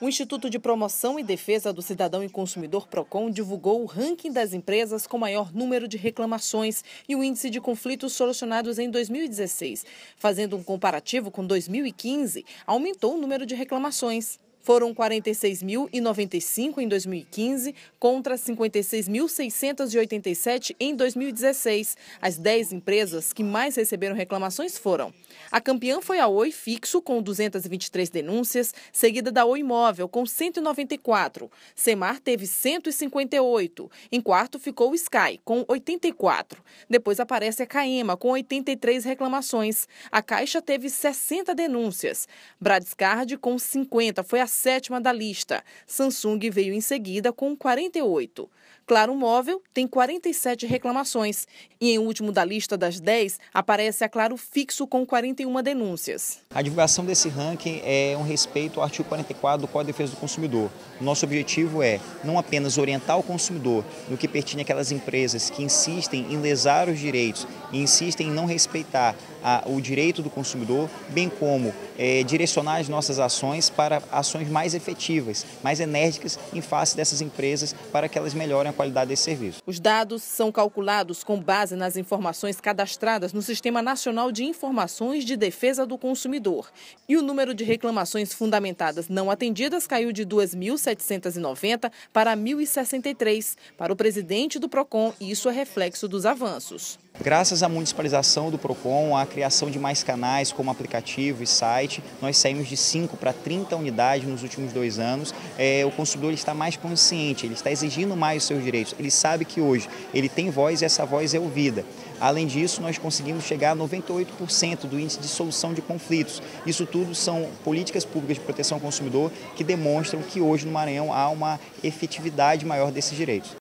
O Instituto de Promoção e Defesa do Cidadão e Consumidor Procon divulgou o ranking das empresas com maior número de reclamações e o índice de conflitos solucionados em 2016. Fazendo um comparativo com 2015, aumentou o número de reclamações. Foram 46.095 em 2015 contra 56.687 em 2016. As 10 empresas que mais receberam reclamações foram. A campeã foi a Oi Fixo, com 223 denúncias, seguida da Oi Imóvel, com 194. Semar teve 158. Em quarto ficou o Sky, com 84. Depois aparece a Caema, com 83 reclamações. A Caixa teve 60 denúncias. Bradescard, com 50, foi a sétima da lista. Samsung veio em seguida com 48. Claro Móvel tem 47 reclamações e em último da lista das 10 aparece a Claro Fixo com 41 denúncias. A divulgação desse ranking é um respeito ao artigo 44 do Código de Defesa do Consumidor. Nosso objetivo é não apenas orientar o consumidor no que pertine àquelas empresas que insistem em lesar os direitos e insistem em não respeitar a, o direito do consumidor, bem como é, direcionar as nossas ações para ações mais efetivas, mais enérgicas em face dessas empresas para que elas melhorem a qualidade desse serviço. Os dados são calculados com base nas informações cadastradas no Sistema Nacional de Informações de Defesa do Consumidor. E o número de reclamações fundamentadas não atendidas caiu de 2.790 para 1.063 para o presidente do PROCON isso é reflexo dos avanços. Graças à municipalização do PROCON, à criação de mais canais como aplicativo e site, nós saímos de 5 para 30 unidades nos últimos dois anos. É, o consumidor está mais consciente, ele está exigindo mais os seus direitos. Ele sabe que hoje ele tem voz e essa voz é ouvida. Além disso, nós conseguimos chegar a 98% do índice de solução de conflitos. Isso tudo são políticas públicas de proteção ao consumidor que demonstram que hoje no Maranhão há uma efetividade maior desses direitos.